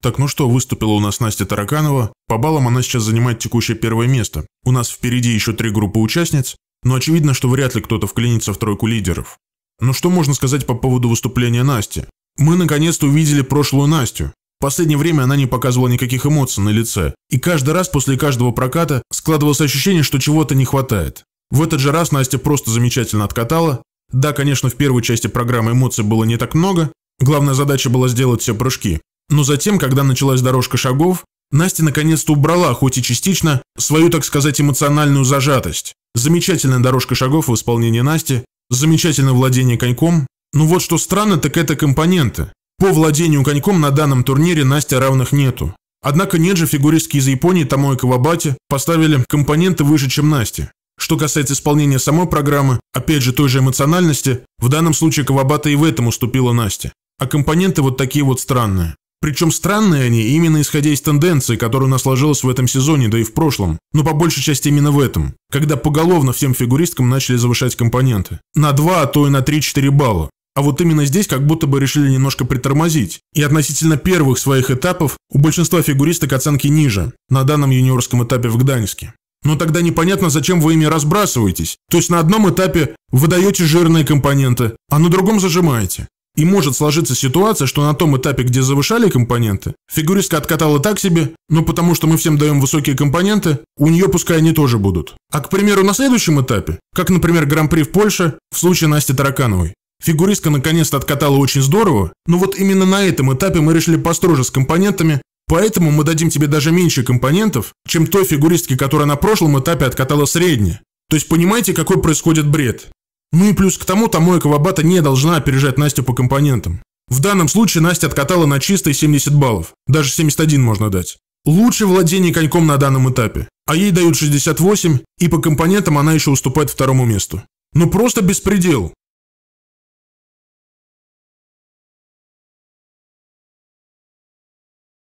Так, ну что, выступила у нас Настя Тараканова. По баллам она сейчас занимает текущее первое место. У нас впереди еще три группы участниц, но очевидно, что вряд ли кто-то вклинится в тройку лидеров. Но что можно сказать по поводу выступления Насти? Мы наконец-то увидели прошлую Настю. В последнее время она не показывала никаких эмоций на лице, и каждый раз после каждого проката складывалось ощущение, что чего-то не хватает. В этот же раз Настя просто замечательно откатала. Да, конечно, в первой части программы эмоций было не так много, главная задача была сделать все прыжки, но затем, когда началась дорожка шагов, Настя наконец-то убрала, хоть и частично, свою, так сказать, эмоциональную зажатость. Замечательная дорожка шагов в исполнении Насти, замечательное владение коньком. Ну вот что странно, так это компоненты. По владению коньком на данном турнире Настя равных нету. Однако нет же фигуристки из Японии Томой Кавабати поставили компоненты выше, чем Насти. Что касается исполнения самой программы, опять же той же эмоциональности, в данном случае Кавабата и в этом уступила Настя. А компоненты вот такие вот странные. Причем странные они, именно исходя из тенденции, которая у нас сложилась в этом сезоне, да и в прошлом. Но по большей части именно в этом. Когда поголовно всем фигуристкам начали завышать компоненты. На 2, а то и на 3-4 балла. А вот именно здесь как будто бы решили немножко притормозить. И относительно первых своих этапов у большинства фигуристок оценки ниже, на данном юниорском этапе в Гданьске. Но тогда непонятно, зачем вы ими разбрасываетесь. То есть на одном этапе вы даете жирные компоненты, а на другом зажимаете. И может сложиться ситуация, что на том этапе, где завышали компоненты, фигуристка откатала так себе, но потому что мы всем даем высокие компоненты, у нее пускай они тоже будут. А, к примеру, на следующем этапе, как, например, Гран-при в Польше в случае Насти Таракановой, Фигуристка наконец-то откатала очень здорово, но вот именно на этом этапе мы решили построже с компонентами, поэтому мы дадим тебе даже меньше компонентов, чем той фигуристке, которая на прошлом этапе откатала средне. То есть понимаете, какой происходит бред? Ну и плюс к тому, Томоя Вабата не должна опережать Настю по компонентам. В данном случае Настя откатала на чистые 70 баллов. Даже 71 можно дать. Лучше владение коньком на данном этапе. А ей дают 68, и по компонентам она еще уступает второму месту. Ну просто беспредел.